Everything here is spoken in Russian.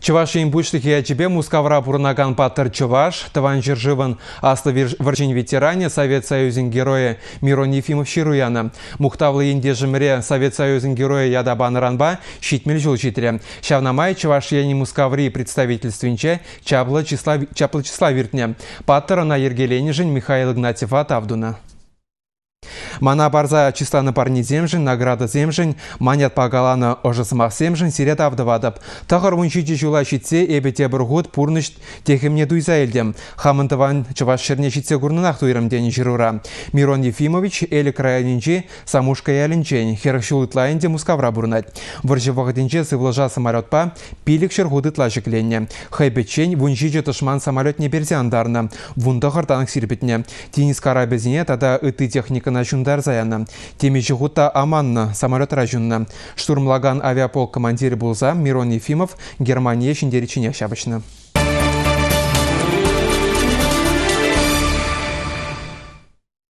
Чувашин пуштых я тебе мускавра бурнаган патер чуваш, таван жерживан аста виржин ветеране Совет Союзин героя Мирон Ефимов Щируяна. Мухтавлы индежимре Совет Союзен героя Ядабан Ранба щитмель жулчитря. Щавнамай чуваш не мускаври представительственче чапла числа, чапла числа виртня. Паттера на Ергеленежин Михаил Игнатьев Атавдуна. Мана барза на парни земжин, награда земжин, манят пагалана ұжысымақ земжін сирет авдывадып. Тахар вунчичи жула шитсе, әбете бір ғуд пұрныш текімне дұйза елдем. чаваш черне шерне шитсе туирам дұйрымден жирура. Мирон Ефимович әлі краянінче самушка ялінчен, хершул итлайынде мускавра бұрнат. Вұржы вағыдінче пилик самолетпа пилік шырғуды тлажықленне. Хайбетчен вунчичи тұшман самолет не берзе андарны. танк ғыртанық Тинис тада ыты техника жүнді яндар заяны. Темежі ғута аманны самолетра жүнні. Штурмлаган авиаполк командирі болза Мирон Ефимов Германия шіндері чине шабышны.